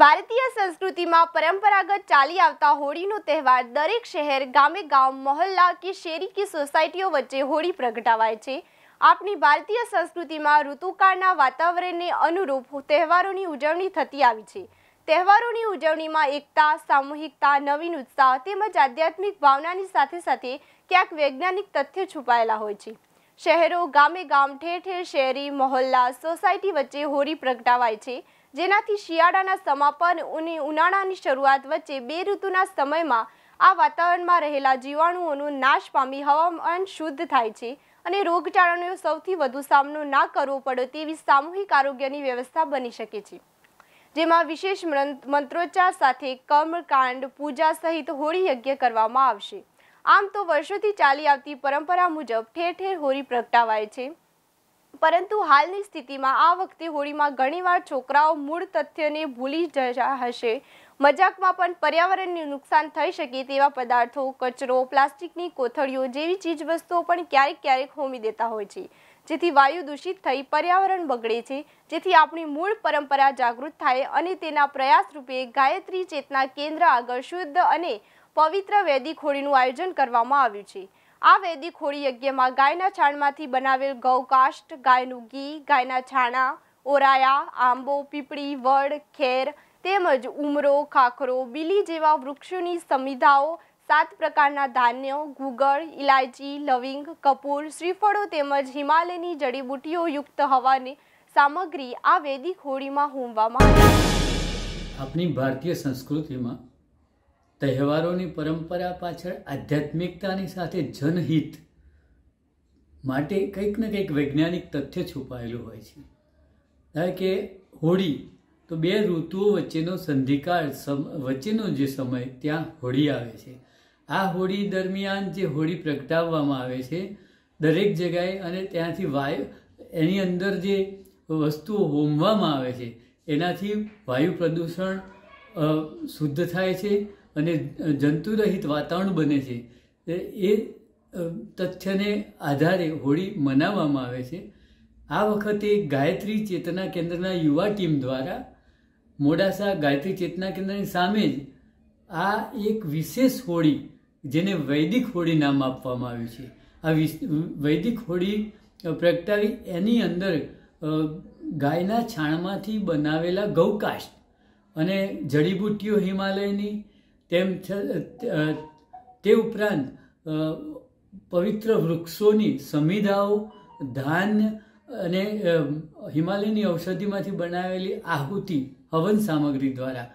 ભારતીય સંસ્કૃતિમાં પરંપરાગત ચાલી આવતા હોળીનો તહેવાર દરેક શહેર ગામે ગામ મોહલ્લા કે શેરી કે સોસાયટીઓ વચ્ચે હોળી પ્રગટાવાય છે આપણી ભારતીય સંસ્કૃતિમાં ઋતુકાળના વાતાવરણને અનુરૂપ તહેવારોની ઉજવણી થતી આવી છે તહેવારોની ઉજવણીમાં એકતા સામૂહિકતા નવીન ઉત્સાહ તેમજ આધ્યાત્મિક ભાવનાની સાથે સાથે ક્યાંક વૈજ્ઞાનિક તથ્ય છુપાયેલા હોય છે શહેરો ગામે ગામ ઠેર ઠેર શહેરી મોહલ્લા સોસાયટી વચ્ચે હોળી પ્રગટાવાય છે જેનાથી શિયાળાના સમાપન અને ઉનાળાની શરૂઆત વચ્ચે બે ઋતુના સમયમાં આ વાતાવરણમાં રહેલા જીવાણુઓનું નાશ પામી હવામાન શુદ્ધ થાય છે અને રોગચાળાનો સૌથી વધુ સામનો ના કરવો પડે તેવી સામૂહિક આરોગ્યની વ્યવસ્થા બની શકે છે જેમાં વિશેષ મંત્રોચ્ચાર સાથે કર્મકાંડ પૂજા સહિત હોળી યજ્ઞ કરવામાં આવશે આમ તો વર્ષોથી ચાલી આવતી પરંપરા મુજબ ઠેર ઠેર હોળી પ્રગટાવાય છે પરંતુ હાલની સ્થિતિમાં આ વખતે હોળીમાં ઘણીવાર છોકરાઓ મૂળ તથ્યને ભૂલી જતા હશે મજાકમાં પણ પર્યાવરણનું નુકસાન થઈ શકે તેવા પદાર્થો કચરો પ્લાસ્ટિકની કોથળીઓ જેવી ચીજવસ્તુઓ પણ ક્યારેક ક્યારેક હોમી દેતા હોય છે જેથી વાયુ દૂષિત થઈ પર્યાવરણ બગડે છે જેથી આપણી મૂળ પરંપરા જાગૃત થાય અને તેના પ્રયાસ રૂપે ગાયત્રી ચેતના કેન્દ્ર આગળ શુદ્ધ અને પવિત્ર વૈદિક હોળીનું આયોજન કરવામાં આવ્યું છે આ વેદી ખોડી યજ્ઞમાં ગાયના છાણમાંથી બનાવેલ ગૌકાષ્ટ ગાયનું ઘી ગાયના છાણા ઓરાયા આંબો પીપળી વડ ખેર તેમજ ઉમરો ખાખરો બીલી જેવા વૃક્ષોની સમિધાઓ સાત પ્રકારના ધાન્યો ગુગળ ઇલાયચી લવિંગ કપૂર શ્રીફળો તેમજ હિમાલયની જડીબુટીઓ યુક્ત હવાની સામગ્રી આ વેદી ખોડીમાં હોમવામાં આવી આપણી ભારતીય સંસ્કૃતિમાં તહેવારોની પરંપરા પાછળ આધ્યાત્મિકતાની સાથે જનહિત માટે કંઈક ને કંઈક વૈજ્ઞાનિક તથ્ય છુપાયેલું હોય છે કારણ કે હોળી તો બે ઋતુઓ વચ્ચેનો સંધિકાળ વચ્ચેનો જે સમય ત્યાં હોળી આવે છે આ હોળી દરમિયાન જે હોળી પ્રગટાવવામાં આવે છે દરેક જગ્યાએ અને ત્યાંથી વાયુ એની અંદર જે વસ્તુઓ હોમવામાં આવે છે એનાથી વાયુ પ્રદૂષણ શુદ્ધ થાય છે અને જંતુરહિત વાતાવરણ બને છે એ તથ્યને આધારે હોળી મનાવવામાં આવે છે આ વખતે ગાયત્રી ચેતના કેન્દ્રના યુવા ટીમ દ્વારા મોડાસા ગાયત્રી ચેતના કેન્દ્રની સામે જ આ એક વિશેષ હોળી જેને વૈદિક હોળી નામ આપવામાં આવ્યું છે આ વૈદિક હોળી પ્રગટાવી એની અંદર ગાયના છાણમાંથી બનાવેલા ગૌકાષ્ટ અને જડીબુટ્ટીઓ હિમાલયની તેમ તે ઉપરાંત પવિત્ર વૃક્ષોની સમિધાઓ ધાન્ય અને હિમાલયની ઔષધિમાંથી બનાવેલી આહુતિ હવન સામગ્રી દ્વારા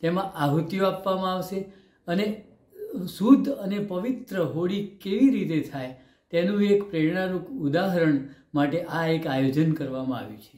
તેમાં આહુતિઓ આપવામાં આવશે અને શુદ્ધ અને પવિત્ર હોળી કેવી રીતે થાય તેનું એક પ્રેરણારૂપ ઉદાહરણ માટે આ એક આયોજન કરવામાં આવ્યું છે